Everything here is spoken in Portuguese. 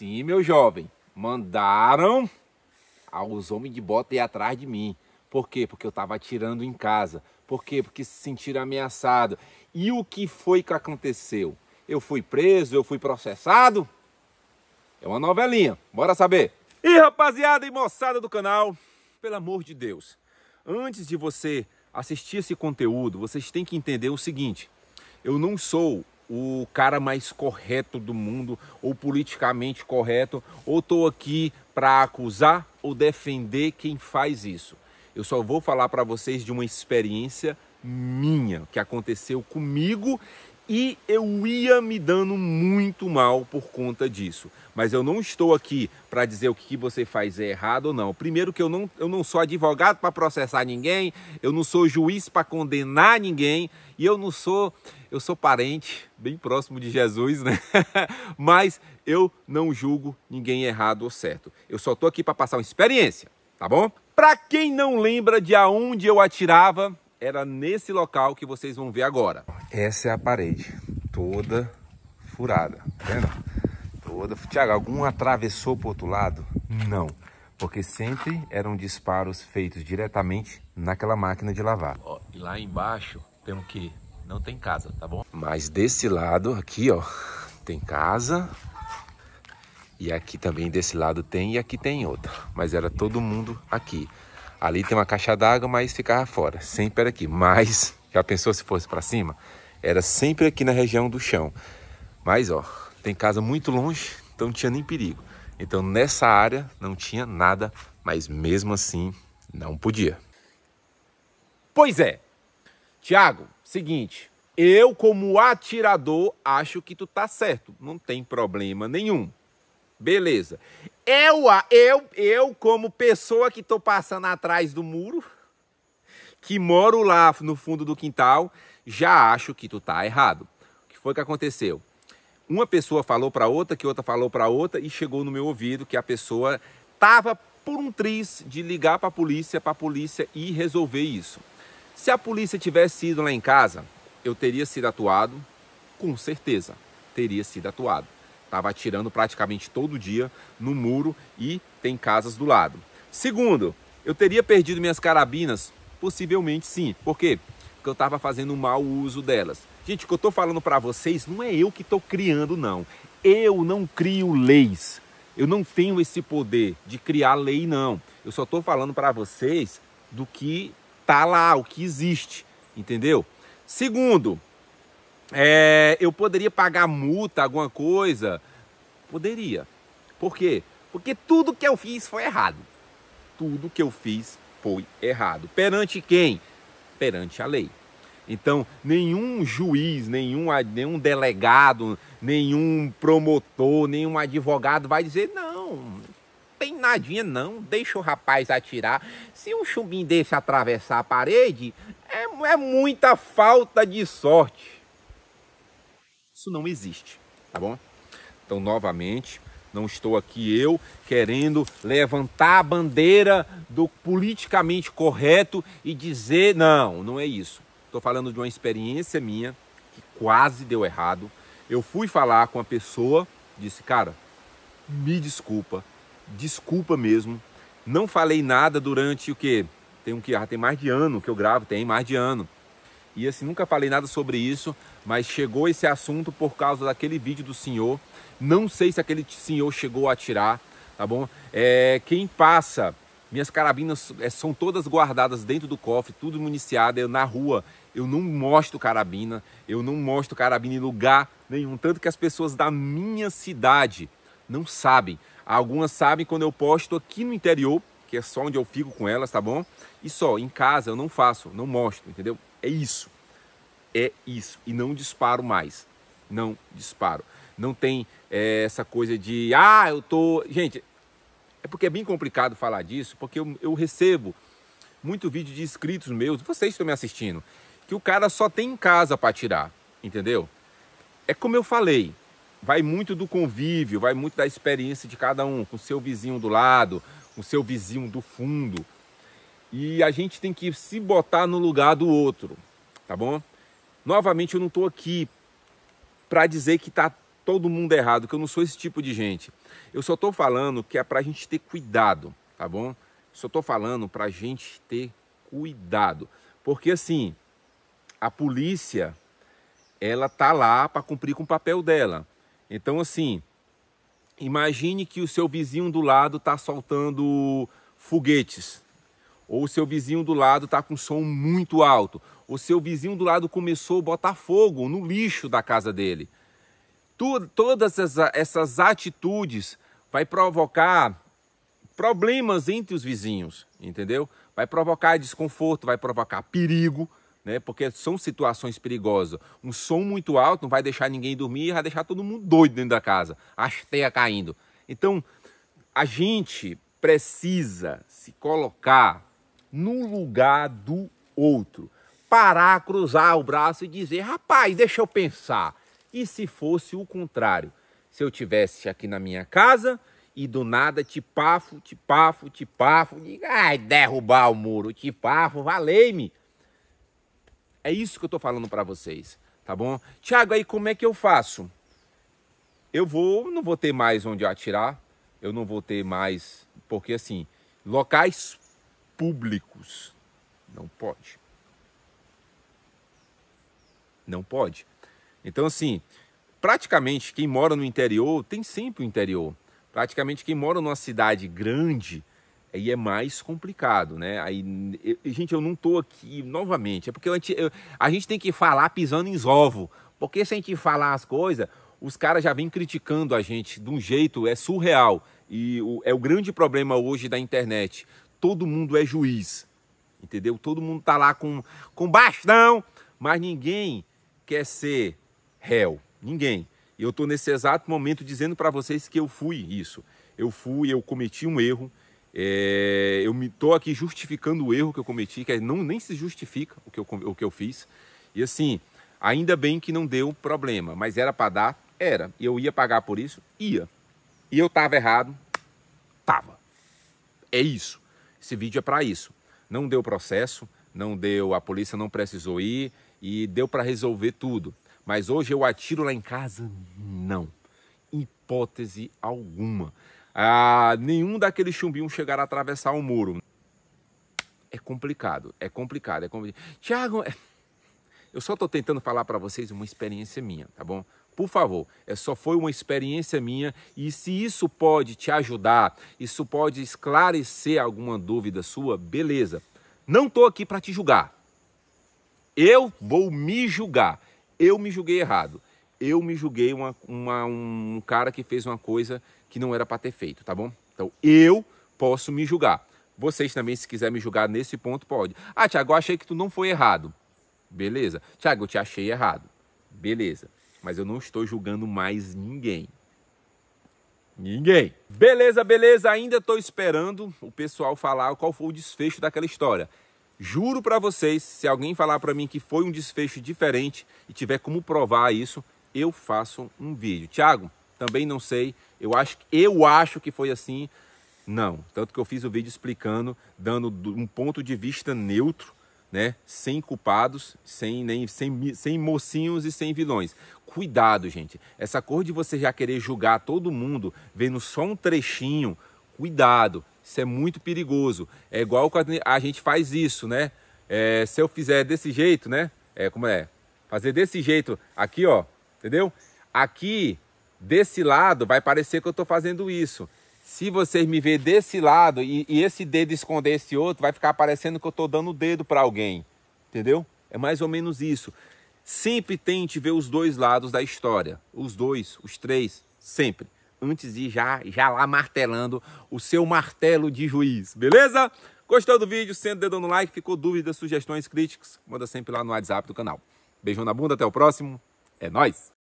Sim, meu jovem, mandaram aos homens de bota ir atrás de mim. Por quê? Porque eu estava atirando em casa. Por quê? Porque se sentiram ameaçados. E o que foi que aconteceu? Eu fui preso, eu fui processado? É uma novelinha, bora saber. E rapaziada e moçada do canal, pelo amor de Deus, antes de você assistir esse conteúdo, vocês têm que entender o seguinte: eu não sou o cara mais correto do mundo ou politicamente correto, ou estou aqui para acusar ou defender quem faz isso. Eu só vou falar para vocês de uma experiência minha que aconteceu comigo e eu ia me dando muito mal por conta disso. Mas eu não estou aqui para dizer o que você faz é errado ou não. Primeiro que eu não, eu não sou advogado para processar ninguém, eu não sou juiz para condenar ninguém e eu não sou eu sou parente bem próximo de Jesus, né? Mas eu não julgo ninguém errado ou certo. Eu só estou aqui para passar uma experiência, tá bom? Para quem não lembra de aonde eu atirava, era nesse local que vocês vão ver agora. Essa é a parede, toda furada, tá vendo? Toda. Tiago, algum atravessou pro outro lado? Não, porque sempre eram disparos feitos diretamente naquela máquina de lavar. Ó, e lá embaixo tem o quê? Não tem casa, tá bom? Mas desse lado aqui, ó, tem casa. E aqui também desse lado tem e aqui tem outra. Mas era todo mundo aqui. Ali tem uma caixa d'água, mas ficava fora. Sempre era aqui. Mas já pensou se fosse para cima? Era sempre aqui na região do chão. Mas ó, tem casa muito longe, então não tinha nem perigo. Então nessa área não tinha nada, mas mesmo assim não podia. Pois é. Tiago, seguinte, eu como atirador acho que tu tá certo, não tem problema nenhum. Beleza. Eu, eu, eu como pessoa que tô passando atrás do muro, que moro lá no fundo do quintal, já acho que tu tá errado. O que foi que aconteceu? Uma pessoa falou para outra, que outra falou para outra e chegou no meu ouvido que a pessoa tava por um triz de ligar para a polícia, para a polícia e resolver isso. Se a polícia tivesse ido lá em casa, eu teria sido atuado, com certeza, teria sido atuado. Tava atirando praticamente todo dia no muro e tem casas do lado. Segundo, eu teria perdido minhas carabinas Possivelmente sim. Por quê? Porque eu estava fazendo um mau uso delas. Gente, o que eu estou falando para vocês não é eu que estou criando, não. Eu não crio leis. Eu não tenho esse poder de criar lei, não. Eu só estou falando para vocês do que tá lá, o que existe, entendeu? Segundo, é, eu poderia pagar multa, alguma coisa? Poderia. Por quê? Porque tudo que eu fiz foi errado. Tudo que eu fiz foi errado. Perante quem? Perante a lei. Então, nenhum juiz, nenhum, nenhum delegado, nenhum promotor, nenhum advogado vai dizer: não, tem nadinha, não, deixa o rapaz atirar. Se um chumbinho desse atravessar a parede, é, é muita falta de sorte. Isso não existe, tá bom? Então, novamente, não estou aqui eu querendo levantar a bandeira do politicamente correto e dizer não, não é isso. Estou falando de uma experiência minha que quase deu errado. Eu fui falar com a pessoa, disse, cara, me desculpa, desculpa mesmo. Não falei nada durante o que tem um que ah, tem mais de ano que eu gravo, tem mais de ano. E assim, nunca falei nada sobre isso, mas chegou esse assunto por causa daquele vídeo do senhor. Não sei se aquele senhor chegou a tirar, tá bom? É, quem passa minhas carabinas é, são todas guardadas dentro do cofre, tudo municiado, eu na rua. Eu não mostro carabina, eu não mostro carabina em lugar nenhum. Tanto que as pessoas da minha cidade não sabem. Algumas sabem quando eu posto aqui no interior, que é só onde eu fico com elas, tá bom? E só, em casa eu não faço, não mostro, entendeu? É isso. É isso. E não disparo mais. Não disparo. Não tem é, essa coisa de, ah, eu tô. Gente, é porque é bem complicado falar disso, porque eu, eu recebo muito vídeo de inscritos meus, vocês estão me assistindo, que o cara só tem em casa para tirar, entendeu? É como eu falei, vai muito do convívio, vai muito da experiência de cada um, com o seu vizinho do lado, com o seu vizinho do fundo. E a gente tem que se botar no lugar do outro, tá bom? Novamente, eu não estou aqui para dizer que está todo mundo errado, que eu não sou esse tipo de gente. Eu só estou falando que é para a gente ter cuidado, tá bom? Só estou falando para a gente ter cuidado. Porque assim, a polícia, ela tá lá para cumprir com o papel dela. Então assim, imagine que o seu vizinho do lado está soltando foguetes, ou o seu vizinho do lado está com som muito alto, o seu vizinho do lado começou a botar fogo no lixo da casa dele tu, todas essas, essas atitudes vai provocar problemas entre os vizinhos, entendeu? Vai provocar desconforto, vai provocar perigo, né? Porque são situações perigosas. Um som muito alto não vai deixar ninguém dormir, vai deixar todo mundo doido dentro da casa, as teias caindo. Então, a gente precisa se colocar no lugar do outro. Parar, cruzar o braço e dizer: rapaz, deixa eu pensar. E se fosse o contrário? Se eu tivesse aqui na minha casa e do nada te te tipafo, te diga, ai, derrubar o muro, te tipafo, valei-me. É isso que eu tô falando para vocês, tá bom? Tiago, aí como é que eu faço? Eu vou, não vou ter mais onde atirar, eu não vou ter mais, porque assim, locais públicos não pode. Não pode. Então, assim, praticamente quem mora no interior tem sempre o interior. Praticamente quem mora numa cidade grande aí é mais complicado, né? Aí, gente, eu não tô aqui novamente, é porque a gente, eu, a gente tem que falar pisando em ovo, porque se a gente falar as coisas, os caras já vêm criticando a gente de um jeito é surreal e o, é o grande problema hoje da internet. Todo mundo é juiz, entendeu? Todo mundo tá lá com com bastão, mas ninguém quer ser réu, ninguém. E eu estou nesse exato momento dizendo para vocês que eu fui isso. Eu fui, eu cometi um erro, é, eu estou aqui justificando o erro que eu cometi, que é não, nem se justifica o que, eu, o que eu fiz. E assim, ainda bem que não deu problema, mas era para dar? Era. E eu ia pagar por isso? Ia. E eu estava errado? Tava. É isso. Esse vídeo é para isso. Não deu processo, não deu, a polícia não precisou ir e deu para resolver tudo. Mas hoje eu atiro lá em casa? Não. Hipótese alguma. Ah, nenhum daqueles chumbinhos chegará a atravessar o um muro. É complicado, é complicado, é complicado. Tiago, é, eu só estou tentando falar para vocês uma experiência minha, tá bom? Por favor, é só foi uma experiência minha e se isso pode te ajudar, isso pode esclarecer alguma dúvida sua, beleza. Não estou aqui para te julgar. Eu vou me julgar eu me julguei errado. Eu me julguei uma, uma, um cara que fez uma coisa que não era para ter feito, tá bom? Então eu posso me julgar. Vocês também, se quiser me julgar nesse ponto, pode. Ah, Tiago, eu achei que tu não foi errado. Beleza. Tiago, eu te achei errado. Beleza. Mas eu não estou julgando mais ninguém. Ninguém. Beleza, beleza. Ainda estou esperando o pessoal falar qual foi o desfecho daquela história. Juro para vocês, se alguém falar para mim que foi um desfecho diferente e tiver como provar isso, eu faço um vídeo. Tiago, também não sei. Eu acho, eu acho que foi assim. Não, tanto que eu fiz o vídeo explicando, dando um ponto de vista neutro, né? Sem culpados, sem nem sem, sem mocinhos e sem vilões. Cuidado, gente. Essa cor de você já querer julgar todo mundo vendo só um trechinho, cuidado. Isso é muito perigoso. É igual quando a gente faz isso, né? É, se eu fizer desse jeito, né? É, como é? Fazer desse jeito aqui, ó. Entendeu? Aqui, desse lado, vai parecer que eu estou fazendo isso. Se vocês me ver desse lado e, e, esse dedo esconder esse outro, vai ficar parecendo que eu estou dando o dedo para alguém. Entendeu? É mais ou menos isso. Sempre tente ver os dois lados da história. Os dois, os três, sempre antes de já, já lá martelando o seu martelo de juiz, beleza? Gostou do vídeo? o dedão no like, ficou dúvidas, sugestões, críticas, manda sempre lá no WhatsApp do canal. Beijão na bunda, até o próximo. É nós.